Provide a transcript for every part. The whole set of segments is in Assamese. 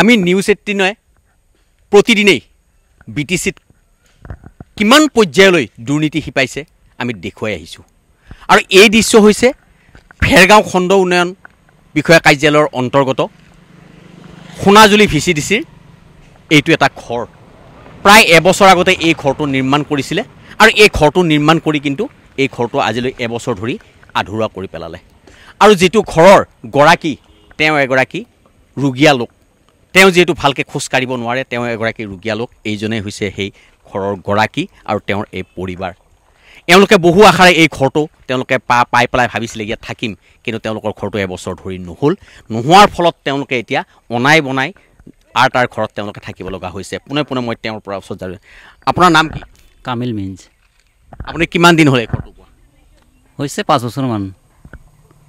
আমি নিউজ এইটিনে প্ৰতিদিনেই বি টি চিত কিমান পৰ্যায়লৈ দুৰ্নীতি শিপাইছে আমি দেখুৱাই আহিছোঁ আৰু এই দৃশ্য হৈছে ফেৰগাঁও খণ্ড উন্নয়ন বিষয়া কাৰ্যালয়ৰ অন্তৰ্গত সোণাজুলি ভি চি ডি চিৰ এইটো এটা ঘৰ প্ৰায় এবছৰ আগতে এই ঘৰটো নিৰ্মাণ কৰিছিলে আৰু এই ঘৰটো নিৰ্মাণ কৰি কিন্তু এই ঘৰটো আজিলৈ এবছৰ ধৰি আধৰুৱা কৰি পেলালে আৰু যিটো ঘৰৰ গৰাকী তেওঁ এগৰাকী ৰুগীয়া লোক তেওঁ যিহেতু ভালকৈ খোজকাঢ়িব নোৱাৰে তেওঁ এগৰাকী ৰুগীয়া লোক এইজনেই হৈছে সেই ঘৰৰ গৰাকী আৰু তেওঁৰ এই পৰিবাৰ এওঁলোকে বহু আশাৰে এই ঘৰটো তেওঁলোকে পা পাই পেলাই ভাবিছিলে ইয়াত থাকিম কিন্তু তেওঁলোকৰ ঘৰটো এবছৰ ধৰি নহ'ল নোহোৱাৰ ফলত তেওঁলোকে এতিয়া অনাই বনাই আৰ তাৰ ঘৰত তেওঁলোকে থাকিব লগা হৈছে পোনে পোনে মই তেওঁৰ পৰা ওচৰত যাব আপোনাৰ নাম কি কামিল মিঞ্জ আপুনি কিমান দিন হ'ল এই ঘৰটো হৈছে পাঁচ বছৰমান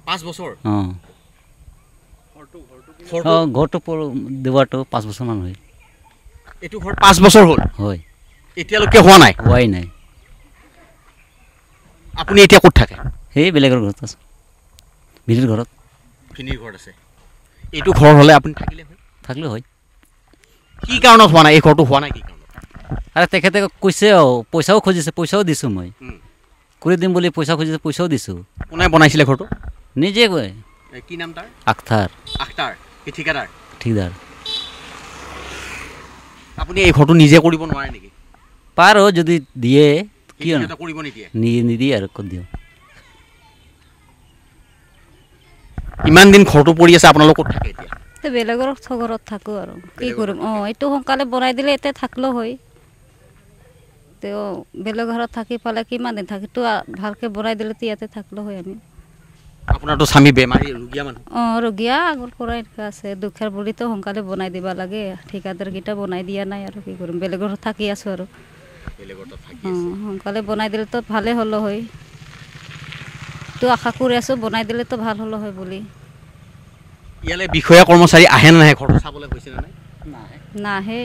পাঁচ বছৰ অঁ ঘৰটো দেৱাৰটো পাঁচ বছৰমান হয় এইটো ঘৰ পাঁচ বছৰ হ'ল হয় এতিয়ালৈকে হোৱা নাই হোৱাই নাই আপুনি এতিয়া ক'ত থাকে সেই বেলেগৰ ঘৰত আছে ভিনিৰ ঘৰত ভিনিৰ ঘৰত আছে এইটো ঘৰ হ'লে আপুনি থাকিলে হয় থাকিলে হয় কি কাৰণত হোৱা নাই এই ঘৰটো হোৱা নাই কি আৰে তেখেতে কৈছে আৰু পইচাও খুজিছে পইচাও দিছোঁ মই কৰি দিম বুলি পইচা খুজিছে পইচাও দিছোঁ কোনে বনাইছিলে ঘৰটো নিজে কয় কি নাম তার আখতার আখতার কি ঠিকাদার ঠিকাদার আপনি এই ফটো নিজে করিব নয় নাকি পারো যদি দিয়ে কি না করিব নি দিয়ে নি নি দি আর কো দিও ইমান দিন ফটো পড়ি আছে আপনা থাকে এতিয়া তে বেলেগর ঘরত থাকো আর কি করব ও এটু হংকালে বনাই দিলে এতে থাকলো হই তো বেলেঘরত থাকি পালে কিমান দিন থাকি তো ভালকে বরাই দিলে তো ইয়াতে থাকলো হয় আমি আপোনাৰতো স্বামী বেমাৰী ৰোগীয়া মানুহ অঁ ৰোগীয়া আগৰ পৰাই এনেকুৱা আছে দুখীয়াৰ বুলিতো সোনকালে বনাই দিব লাগে ঠিকাদাৰকেইটা বনাই দিয়া নাই আৰু কি কৰিম বেলেগত থাকি আছোঁ আৰু সোনকালে বনাই দিলেতো ভালে হ'লো হয়তো আশা কৰি আছোঁ বনাই দিলেতো ভাল হ'লো হয় বুলি ইয়ালৈ বিষয়া কৰ্মচাৰী আহে নাহে ঘৰ চাবলৈ গৈছে নাই নাহে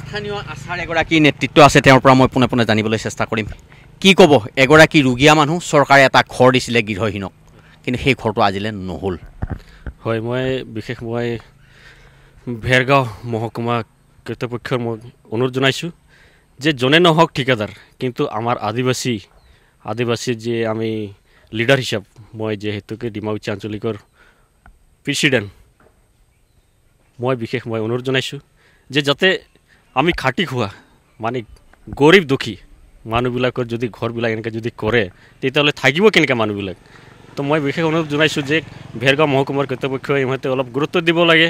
স্থানীয় আশাৰ এগৰাকী নেতৃত্ব আছে তেওঁৰ পৰা মই পোনে পোনে জানিবলৈ চেষ্টা কৰিম কি ক'ব এগৰাকী ৰুগীয়া মানুহ চৰকাৰে এটা ঘৰ দিছিলে গৃহহীনক কিন্তু সেই ঘৰটো আজিলৈ নহ'ল হয় মই বিশেষ মই ভেৰগাঁও মহকুমা কৰ্তৃপক্ষৰ মই অনুৰোধ জনাইছোঁ যে জনে নহওক ঠিকাদাৰ কিন্তু আমাৰ আদিবাসী আদিবাসী যে আমি লিডাৰ হিচাপ মই যিহেতুকে ডিমাউচি আঞ্চলিকৰ প্ৰেচিডেণ্ট মই বিশেষ মই অনুৰোধ জনাইছোঁ যে যাতে আমি খাটি খোৱা মানে গৰীব দুখী মানুহবিলাকৰ যদি ঘৰবিলাক এনেকৈ যদি কৰে তেতিয়াহ'লে থাকিব কেনেকৈ মানুহবিলাক তো মই বিশেষ অনুৰোধ জনাইছোঁ যে ভেৰগাঁও মহকুমাৰ কৰ্তৃপক্ষই ইহঁতে অলপ গুৰুত্ব দিব লাগে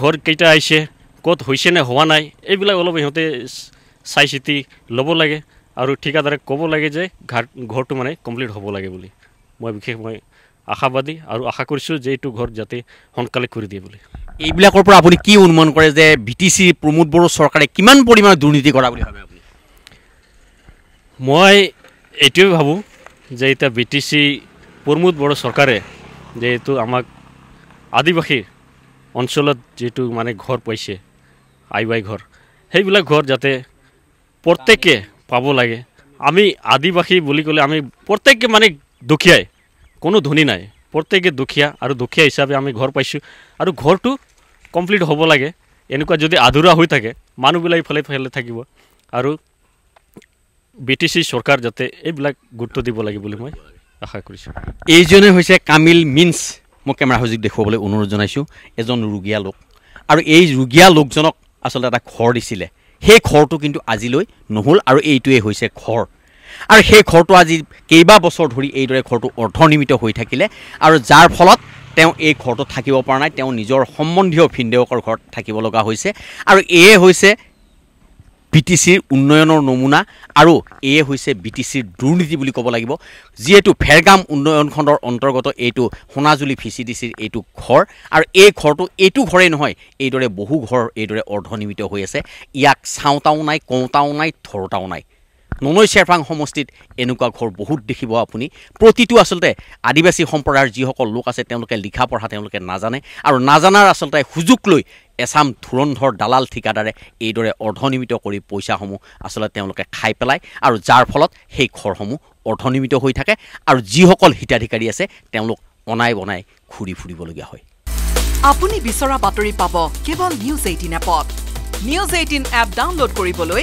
ঘৰ কেইটা আহিছে ক'ত হৈছে নে হোৱা নাই এইবিলাক অলপ ইহঁতে চাই চিতি ল'ব লাগে আৰু ঠিকাদাৰে ক'ব লাগে যে ঘাট ঘৰটো মানে কমপ্লিট হ'ব লাগে বুলি মই বিশেষ মই আশাবাদী আৰু আশা কৰিছোঁ যে এইটো ঘৰ যাতে সোনকালে কৰি দিয়ে বুলি এইবিলাকৰ পৰা আপুনি কি অনুমান কৰে যে B T C Pramod Boro চৰকাৰে কিমান পৰিমাণৰ দুৰ্নীতি কৰা বুলি ভাবে আপুনি মই এইটোৱে ভাবোঁ যে এতিয়া B T C Pramod Boro চৰকাৰে যিহেতু আমাক আদিবাসী অঞ্চলত যিটো মানে ঘৰ পাইছে আই বাই ঘৰ সেইবিলাক ঘৰ যাতে প্ৰত্যেকে পাব লাগে আমি আদিবাসী বুলি ক'লে আমি প্ৰত্যেকে মানে দুখীয়াই কোনো ধনী নাই প্ৰত্যেকে দুখীয়া আৰু দুখীয়া হিচাপে আমি ঘৰ পাইছোঁ আৰু ঘৰটো কমপ্লিট হ'ব লাগে এনেকুৱা যদি আধুৰা হৈ থাকে মানুহবিলাক ইফালে ফালে থাকিব আৰু বি টি চি চৰকাৰ যাতে এইবিলাক গুৰুত্ব দিব লাগে বুলি মই আশা কৰিছোঁ এইজনে হৈছে কামিল মিনচ মই কেমেৰা সুযোগ দেখুৱাবলৈ অনুৰোধ জনাইছোঁ এজন ৰোগীয়া লোক আৰু এই ৰোগীয়া লোকজনক আচলতে এটা ঘৰ দিছিলে সেই ঘৰটো কিন্তু আজিলৈ নহ'ল আৰু এইটোৱেই হৈছে ঘৰ আৰু সেই ঘৰটো আজি কেইবা বছৰ ধৰি এইদৰে ঘৰটো অৰ্ধনিৰ্মিত হৈ থাকিলে আৰু যাৰ ফলত তেওঁ এই ঘৰটোত থাকিব পৰা নাই তেওঁ নিজৰ সম্বন্ধীয় ভিনদেউকৰ ঘৰত থাকিব লগা হৈছে আৰু এয়ে হৈছে বি টি চিৰ উন্নয়নৰ নমুনা আৰু এয়ে হৈছে বি টি চিৰ দুৰ্নীতি বুলি ক'ব লাগিব যিহেতু ফেৰগাম উন্নয়ন খণ্ডৰ অন্তৰ্গত এইটো সোণাজুলি ভি চি ডি চিৰ এইটো ঘৰ আৰু এই ঘৰটো এইটো ঘৰেই নহয় এইদৰে বহু ঘৰ এইদৰে অৰ্ধনিৰ্মিত হৈ আছে ইয়াক চাওঁতাও নাই কওঁতাও নাই থৰোঁতাও নাই ননৈ চেৰফাং সমষ্টিত এনেকুৱা ঘৰ বহুত দেখিব আপুনি প্ৰতিটো আচলতে আদিবাসী সম্প্ৰদায়ৰ যিসকল লোক আছে তেওঁলোকে লিখা পঢ়া তেওঁলোকে নাজানে আৰু নাজানাৰ আচলতে সুযোগ লৈ এচাম ধুৰন্ধৰ দালাল ঠিকাদাৰে এইদৰে অৰ্ধনিৰ্মিত কৰি পইচাসমূহ আচলতে তেওঁলোকে খাই পেলায় আৰু যাৰ ফলত সেই ঘৰসমূহ অৰ্ধনিৰ্মিত হৈ থাকে আৰু যিসকল হিতাধিকাৰী আছে তেওঁলোক অনাই বনাই ঘূৰি ফুৰিবলগীয়া হয় আপুনি বিচৰা বাতৰি পাব কেৱল নিউজ এইটিন এপত নিউজ এইটিন এপ ডাউনলোড কৰিবলৈ